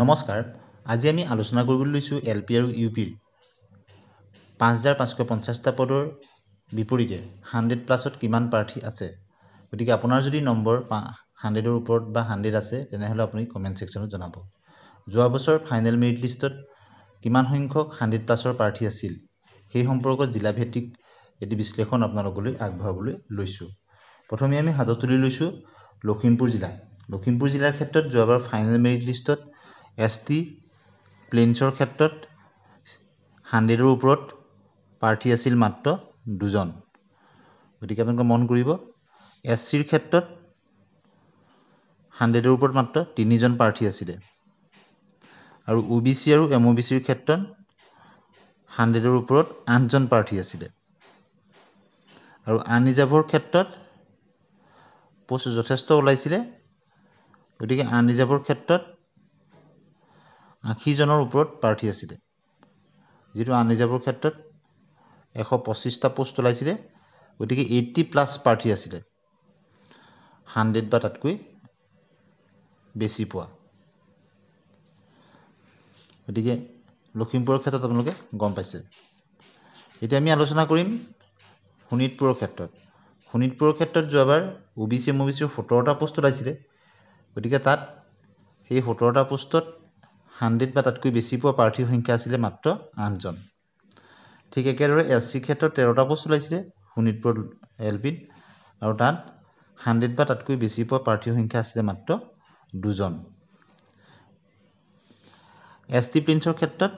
নমস্কাৰ আজি আমি আলোচনা কৰিবলৈ লৈছোঁ এল পি আৰু ইউ পিৰ পাঁচ হাজাৰ পাঁচশ পঞ্চাছটা পদৰ বিপৰীতে হাণ্ড্ৰেড প্লাছত কিমান প্ৰাৰ্থী আছে গতিকে আপোনাৰ যদি নম্বৰ পা হাণ্ড্ৰেডৰ ওপৰত বা হাণ্ড্ৰেড আছে তেনেহ'লে আপুনি কমেণ্ট ছেকশ্যনত জনাব যোৱা বছৰ ফাইনেল মেৰিট লিষ্টত কিমান সংখ্যক হাণ্ড্ৰেড প্লাছৰ প্ৰাৰ্থী আছিল সেই সম্পৰ্কত জিলাভিত্তিক এটি বিশ্লেষণ আপোনালোকলৈ আগবঢ়াবলৈ লৈছোঁ প্ৰথমে আমি হাতত তুলি লৈছোঁ লখিমপুৰ জিলা লখিমপুৰ জিলাৰ ক্ষেত্ৰত যোৱাবাৰ ফাইনেল মেৰিট লিষ্টত এছ টি প্লেইনছৰ ক্ষেত্ৰত হাণ্ড্ৰেডৰ ওপৰত প্ৰাৰ্থী আছিল মাত্ৰ দুজন গতিকে আপোনালোকে মন কৰিব এছ চিৰ ক্ষেত্ৰত হাণ্ড্ৰেডৰ ওপৰত মাত্ৰ তিনিজন প্ৰাৰ্থী আছিলে আৰু অ' বি চি আৰু এম অ' বি চিৰ ক্ষেত্ৰত হাণ্ড্ৰেডৰ ওপৰত আঠজন প্ৰাৰ্থী আছিলে আৰু আন ৰিজাৰ্ভৰ ক্ষেত্ৰত পষ্ট যথেষ্ট ওলাইছিলে গতিকে আন ৰিজাৰ্ভৰ ক্ষেত্ৰত আশীজনৰ ওপৰত প্ৰাৰ্থী আছিলে যিটো আনিজাবৰ ক্ষেত্ৰত এশ পঁচিছটা পোষ্ট ওলাইছিলে গতিকে এইট্টি প্লাছ প্ৰাৰ্থী আছিলে হাণ্ড্ৰেড বা তাতকৈ বেছি পোৱা গতিকে লখিমপুৰৰ ক্ষেত্ৰত আপোনালোকে গম পাইছে এতিয়া আমি আলোচনা কৰিম শোণিতপুৰৰ ক্ষেত্ৰত শোণিতপুৰৰ ক্ষেত্ৰত যোৱাবাৰ O' B C M O' B C সোতৰটা পোষ্ট ওলাইছিলে গতিকে তাত সেই সোতৰটা পোষ্টত হাণ্ড্ৰেড বা তাতকৈ বেছি পোৱা প্ৰাৰ্থীৰ সংখ্যা আছিলে মাত্ৰ আঠজন ঠিক একেদৰে এছ চিৰ ক্ষেত্ৰত তেৰটা পোষ্ট ওলাইছিলে শোণিতপুৰ এল পিত আৰু তাত হাণ্ড্ৰেড বা তাতকৈ বেছি পোৱা প্ৰাৰ্থীৰ সংখ্যা আছিলে মাত্ৰ দুজন এছ টি প্ৰিন্সৰ ক্ষেত্ৰত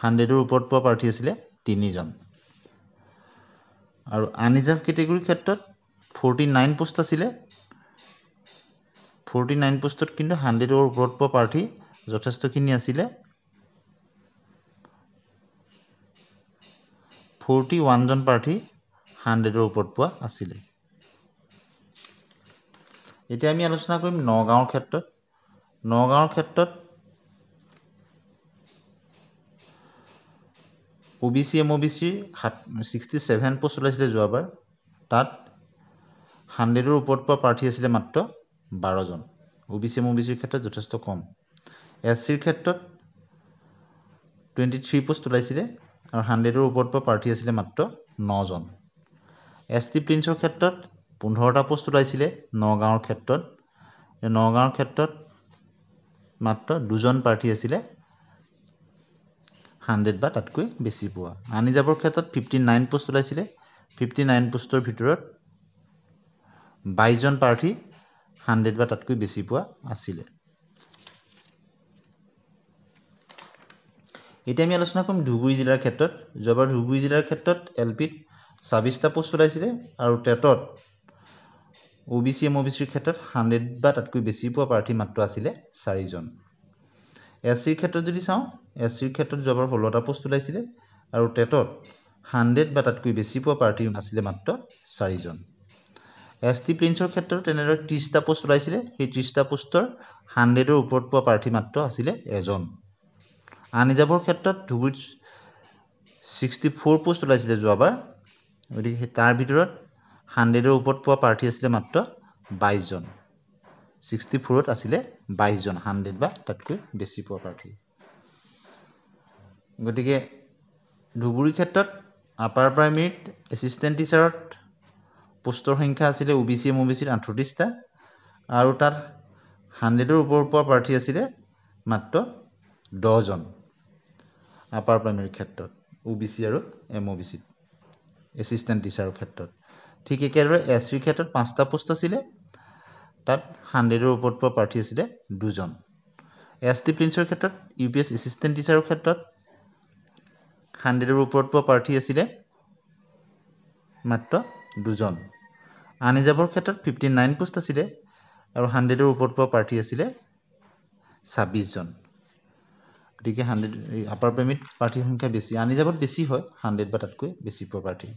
হাণ্ড্ৰেডৰ ওপৰত পোৱা প্ৰাৰ্থী আছিলে তিনিজন আৰু আনৰিজাৰ্ভ কেটেগৰীৰ ক্ষেত্ৰত ফৰ্টি নাইন পষ্ট আছিলে ফৰ্টি নাইন পষ্টত কিন্তু হাণ্ড্ৰেডৰ ওপৰত পোৱা প্ৰাৰ্থী যথেষ্টখিনি আছিলে ফৰ্টি ওৱানজন প্ৰাৰ্থী হাণ্ড্ৰেডৰ ওপৰত পোৱা আছিলে এতিয়া আমি আলোচনা কৰিম নগাঁৱৰ ক্ষেত্ৰত নগাঁৱৰ ক্ষেত্ৰত O' B C M O' B চিৰ সাত ছিক্সটি ছেভেন পষ্ট ওলাইছিলে যোৱাবাৰ তাত হাণ্ড্ৰেডৰ ওপৰত পোৱা প্ৰাৰ্থী আছিলে মাত্ৰ বাৰজন O' B C M O' B চিৰ ক্ষেত্ৰত যথেষ্ট কম এছ চিৰ ক্ষেত্ৰত টুৱেণ্টি থ্ৰী পোষ্ট ওলাইছিলে আৰু হাণ্ড্ৰেডৰ ওপৰত পৰা প্ৰাৰ্থী আছিলে মাত্ৰ নজন এছ টি প্ৰিন্সৰ ক্ষেত্ৰত পোন্ধৰটা পোষ্ট ওলাইছিলে নগাঁৱৰ ক্ষেত্ৰত নগাঁৱৰ ক্ষেত্ৰত মাত্ৰ দুজন প্ৰাৰ্থী আছিলে হাণ্ড্ৰেড বা তাতকৈ বেছি পোৱা আনি যাবৰ ক্ষেত্ৰত ফিফটি নাইন পোষ্ট ওলাইছিলে ফিফটি নাইন পোষ্টৰ ভিতৰত বাইছজন প্ৰাৰ্থী হাণ্ড্ৰেড বা তাতকৈ বেছি পোৱা আছিলে এতিয়া আমি আলোচনা কৰিম ধুবুৰী জিলাৰ ক্ষেত্ৰত যোৱাবাৰ ধুবুৰী জিলাৰ ক্ষেত্ৰত এল পিত ছাব্বিছটা পোষ্ট ওলাইছিলে আৰু টেটত O' B C M O' B চিৰ ক্ষেত্ৰত হাণ্ড্ৰেড বা তাতকৈ বেছি পোৱা প্ৰাৰ্থী মাত্ৰ আছিলে চাৰিজন এছ চিৰ ক্ষেত্ৰত যদি চাওঁ এছ চিৰ ক্ষেত্ৰত যোৱাবাৰ ষোল্লটা পোষ্ট ওলাইছিলে আৰু টেটত হাণ্ড্ৰেড বা তাতকৈ বেছি পোৱা প্ৰাৰ্থী আছিলে মাত্ৰ চাৰিজন এছ টি প্ৰিন্সৰ ক্ষেত্ৰত তেনেদৰে ত্ৰিছটা পোষ্ট ওলাইছিলে সেই ত্ৰিছটা পোষ্টৰ হাণ্ড্ৰেডৰ ওপৰত পোৱা প্ৰাৰ্থী মাত্ৰ আছিলে এজন আনিজাবৰ ক্ষেত্ৰত ধুবুৰীত ছিক্সটি ফ'ৰ পোষ্ট ওলাইছিলে যোৱাবাৰ গতিকে তাৰ ভিতৰত হাণ্ড্ৰেডৰ ওপৰত পোৱা প্ৰাৰ্থী আছিলে মাত্ৰ বাইছজন ছিক্সটি ফ'ৰত আছিলে বাইছজন হাণ্ড্ৰেড বা তাতকৈ বেছি পোৱা প্ৰাৰ্থী গতিকে ধুবুৰী ক্ষেত্ৰত আপাৰ প্ৰাইমেৰীত এছিষ্টেণ্ট টিচাৰত পোষ্টৰ সংখ্যা আছিলে O' B C M O' B চিৰ আঠত্ৰিছটা আৰু তাত হাণ্ড্ৰেডৰ ওপৰৰ পৰা প্ৰাৰ্থী আছিলে মাত্ৰ দহজন আপাৰ প্ৰাইমেৰীৰ ক্ষেত্ৰত অ' বি চি আৰু এম অ' বি চিত এছিষ্টেণ্ট টিচাৰৰ ক্ষেত্ৰত ঠিক একেদৰে এছ চিৰ ক্ষেত্ৰত পাঁচটা পোষ্ট আছিলে তাত হাণ্ড্ৰেডৰ ওপৰত পোৱা প্ৰাৰ্থী আছিলে দুজন এছ টি প্ৰিন্সৰ ক্ষেত্ৰত ইউ পি এছ এছিষ্টেণ্ট টিচাৰৰ ক্ষেত্ৰত হাণ্ড্ৰেডৰ ওপৰত পোৱা প্ৰাৰ্থী আছিলে মাত্ৰ দুজন আন আনিজাবৰ ক্ষেত্ৰত ফিফটি নাইন পোষ্ট আছিলে আৰু হাণ্ড্ৰেডৰ ওপৰত পোৱা প্ৰাৰ্থী আছিলে ছাব্বিছজন গতিকে হাণ্ড্ৰেড আপাৰ প্ৰেমিত প্ৰাৰ্থীৰ সংখ্যা বেছি আন আনিজাবত বেছি হয় হাণ্ড্ৰেড বা তাতকৈ বেছি পোৱা প্ৰাৰ্থী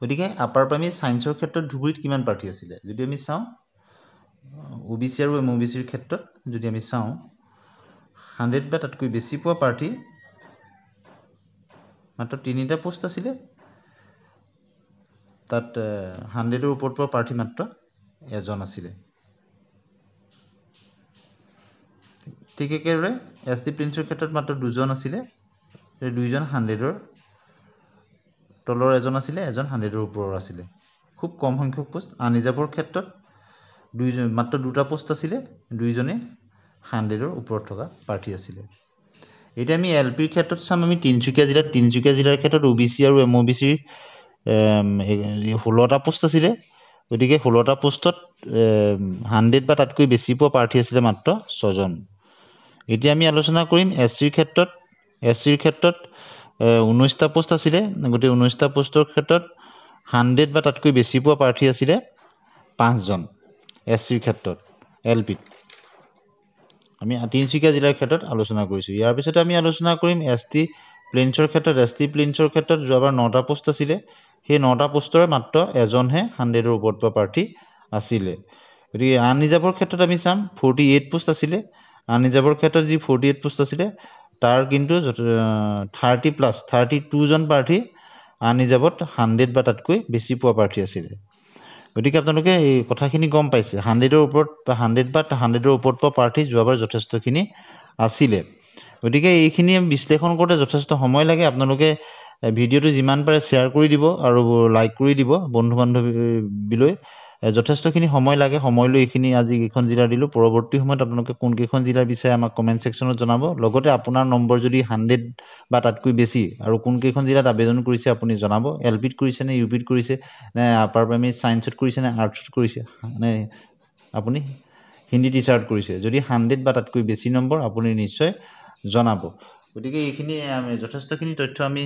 গতিকে আপাৰ প্ৰাইমেৰী ছায়েন্সৰ ক্ষেত্ৰত ধুবুৰীত কিমান প্ৰাৰ্থী আছিলে যদি আমি চাওঁ অ' বি চি আৰু এম অ' বি চিৰ ক্ষেত্ৰত যদি আমি চাওঁ হাণ্ড্ৰেড বা তাতকৈ বেছি পোৱা প্ৰাৰ্থী মাত্ৰ তিনিটা পোষ্ট আছিলে তাত হাণ্ড্ৰেডৰ ওপৰত পোৱা প্ৰাৰ্থী মাত্ৰ এজন আছিলে ঠিক একেদৰে এছ টি প্ৰিন্সৰ ক্ষেত্ৰত মাত্ৰ দুজন আছিলে দুইজন হাণ্ড্ৰেডৰ তলৰ এজন আছিলে এজন হাণ্ড্ৰেডৰ ওপৰৰ আছিলে খুব কম সংখ্যক পোষ্ট আন আনিজাবৰ ক্ষেত্ৰত দুইজন মাত্ৰ দুটা পোষ্ট আছিলে দুইজনে হাণ্ড্ৰেডৰ ওপৰত থকা প্ৰাৰ্থী আছিলে এতিয়া আমি এল পিৰ ক্ষেত্ৰত চাম আমি তিনিচুকীয়া জিলাত তিনিচুকীয়া জিলাৰ ক্ষেত্ৰত অ' বি চি আৰু এম অ' বি চিৰ ষোল্লটা পোষ্ট আছিলে গতিকে ষোল্লটা পোষ্টত হাণ্ড্ৰেড বা তাতকৈ বেছি পোৱা প্ৰাৰ্থী আছিলে মাত্ৰ ছজন এতিয়া আমি আলোচনা কৰিম এছ চিৰ ক্ষেত্ৰত এছ চিৰ ক্ষেত্ৰত ঊনৈছটা পোষ্ট আছিলে গতিকে ঊনৈছটা পোষ্টৰ ক্ষেত্ৰত হাণ্ড্ৰেড বা তাতকৈ বেছি পোৱা প্ৰাৰ্থী আছিলে পাঁচজন এছ চিৰ ক্ষেত্ৰত এল পিত আমি তিনিচুকীয়া জিলাৰ ক্ষেত্ৰত আলোচনা কৰিছোঁ ইয়াৰ পিছতে আমি আলোচনা কৰিম এছ টি প্লেইনছৰ ক্ষেত্ৰত এছ টি প্লেইনছৰ ক্ষেত্ৰত যোৱাবাৰ নটা পোষ্ট আছিলে সেই নটা পোষ্টৰে মাত্ৰ এজনহে হাণ্ড্ৰেডৰ ওপৰত পোৱা প্ৰাৰ্থী আছিলে গতিকে আন নিজাবৰ ক্ষেত্ৰত আমি চাম ফৰ্টি এইট পোষ্ট আছিলে আন নিজাবৰ ক্ষেত্ৰত যি ফৰ্টি এইট পোষ্ট আছিলে তাৰ কিন্তু থাৰ্টি প্লাছ থাৰ্টি টুজন প্ৰাৰ্থী আন নিজাবত হাণ্ড্ৰেড বা তাতকৈ বেছি পোৱা প্ৰাৰ্থী আছিলে গতিকে আপোনালোকে এই কথাখিনি গম পাইছে হাণ্ড্ৰেডৰ ওপৰত হাণ্ড্ৰেড বা হাণ্ড্ৰেডৰ ওপৰত পোৱা প্ৰাৰ্থী যোৱাবাৰ যথেষ্টখিনি আছিলে গতিকে এইখিনি বিশ্লেষণ কৰোঁতে যথেষ্ট সময় লাগে আপোনালোকে ভিডিঅ'টো যিমান পাৰে শ্বেয়াৰ কৰি দিব আৰু লাইক কৰি দিব বন্ধু বান্ধৱীলৈ যথেষ্টখিনি সময় লাগে সময় লৈ এইখিনি আজি এইখন জিলা দিলোঁ পৰৱৰ্তী সময়ত আপোনালোকে কোনকেইখন জিলাৰ বিচাৰে আমাক কমেণ্ট ছেকশ্যনত জনাব লগতে আপোনাৰ নম্বৰ যদি হাণ্ড্ৰেড বা তাতকৈ বেছি আৰু কোনকেইখন জিলাত আবেদন কৰিছে আপুনি জনাব এল পিত কৰিছেনে ইউ পিত কৰিছে নে আপাৰ প্ৰাইমেৰী ছায়েন্সত নে আৰ্টছত কৰিছে নে আপুনি হিন্দী টিচাৰত কৰিছে যদি হাণ্ড্ৰেড বা তাতকৈ বেছি নম্বৰ আপুনি নিশ্চয় জনাব গতিকে এইখিনি আমি যথেষ্টখিনি তথ্য আমি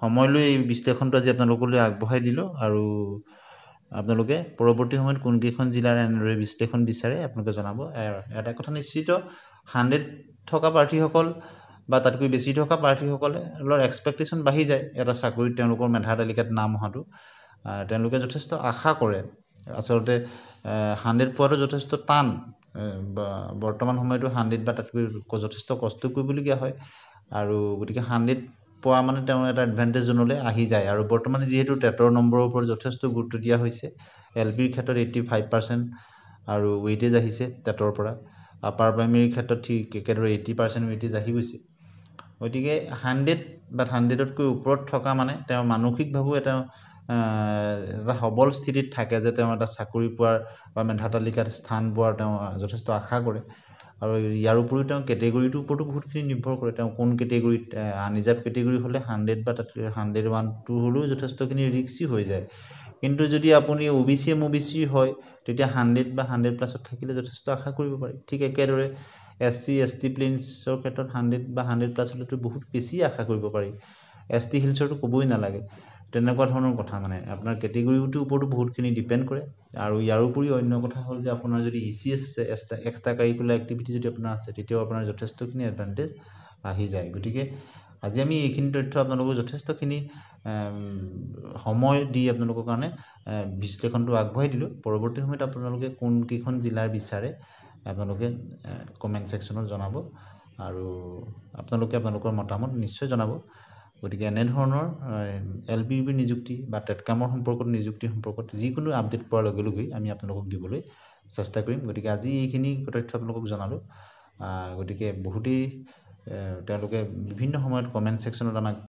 সময় লৈ বিশ্লেষণটো আজি আপোনালোকলৈ আগবঢ়াই দিলোঁ আৰু আপোনালোকে পৰৱৰ্তী সময়ত কোনকেইখন জিলাৰ এনেদৰে বিশ্লেষণ বিচাৰে আপোনালোকে জনাব এটা কথা নিশ্চিত হাণ্ড্ৰেড থকা প্ৰাৰ্থীসকল বা তাতকৈ বেছি থকা প্ৰাৰ্থীসকলৰ এক্সপেক্টেশ্যন বাঢ়ি যায় এটা চাকৰিত তেওঁলোকৰ মেধাৰ তালিকাত নাম অহাটো তেওঁলোকে যথেষ্ট আশা কৰে আচলতে হাণ্ড্ৰেড পোৱাটো যথেষ্ট টান বৰ্তমান সময়তো হাণ্ড্ৰেড বা তাতকৈ যথেষ্ট কষ্ট কৰিবলগীয়া হয় আৰু গতিকে হাণ্ড্ৰেড পোৱা মানে তেওঁ এটা এডভান্টেজ জ'নলৈ আহি যায় আৰু বৰ্তমান যিহেতু টেটৰ নম্বৰৰ ওপৰত যথেষ্ট গুৰুত্ব দিয়া হৈছে এল পিৰ ক্ষেত্ৰত এইটটি ফাইভ পাৰ্চেণ্ট আৰু ৱেইটেজ আহিছে টেটৰ পৰা আপাৰ প্ৰাইমেৰীৰ ক্ষেত্ৰত ঠিক একেদৰে এইটটি পাৰ্চেণ্ট ৱেইটেজ আহি গৈছে গতিকে হাণ্ড্ৰেড বা হাণ্ড্ৰেডতকৈ ওপৰত থকা মানে তেওঁ মানসিকভাৱেও এটা এটা সবল স্থিতিত থাকে যে তেওঁ এটা চাকৰি পোৱাৰ বা মেধা তালিকাত স্থান পোৱাৰ তেওঁ যথেষ্ট আশা কৰে আৰু ইয়াৰ উপৰিও তেওঁ কেটেগৰীটোৰ ওপৰতো বহুতখিনি নিৰ্ভৰ কৰে তেওঁ কোন কেটেগৰীত আনৰিজাৰ্ভ কেটেগৰী হ'লে হাণ্ড্ৰেড বা তাত হাণ্ড্ৰেড ওৱান টু হ'লেও যথেষ্টখিনি ৰিক্সি হৈ যায় কিন্তু যদি আপুনি O' B C M O' B C হয় তেতিয়া হাণ্ড্ৰেড বা হাণ্ড্ৰেড প্লাছত থাকিলে যথেষ্ট আশা কৰিব পাৰি ঠিক একেদৰে এছ চি এছ টি প্লেইনছৰ ক্ষেত্ৰত হাণ্ড্ৰেড বা হাণ্ড্ৰেড প্লাছ হ'লেতো বহুত বেছি আশা কৰিব পাৰি এছ টি হিলছৰতো ক'বই নালাগে তেনেকুৱা ধৰণৰ কথা মানে আপোনাৰ কেটেগৰীটোৰ ওপৰতো বহুতখিনি ডিপেণ্ড কৰে আৰু ইয়াৰ উপৰিও অন্য কথা হ'ল যে আপোনাৰ যদি ই চি এছ আছে এক্সট্ৰা এক্সট্ৰা কাৰিকুলাৰ এক্টিভিটি যদি আপোনাৰ আছে তেতিয়াও আপোনাৰ যথেষ্টখিনি এডভান্টেজ আহি যায় গতিকে আজি আমি এইখিনি তথ্য আপোনালোকক যথেষ্টখিনি সময় দি আপোনালোকৰ কাৰণে বিশ্লেষণটো আগবঢ়াই দিলোঁ পৰৱৰ্তী সময়ত আপোনালোকে কোনকেইখন জিলাৰ বিচাৰে আপোনালোকে কমেণ্ট ছেকশ্যনত জনাব আৰু আপোনালোকে আপোনালোকৰ মতামত নিশ্চয় জনাব গতিকে এনেধৰণৰ এল বি ইউ পিৰ নিযুক্তি বা টেটকামৰ সম্পৰ্কত নিযুক্তি সম্পৰ্কত যিকোনো আপডেট পোৱাৰ লগে লগেই আমি আপোনালোকক দিবলৈ চেষ্টা কৰিম গতিকে আজি এইখিনি তথ্য আপোনালোকক জনালোঁ গতিকে বহুতেই তেওঁলোকে বিভিন্ন সময়ত কমেণ্ট ছেকশ্যনত আমাক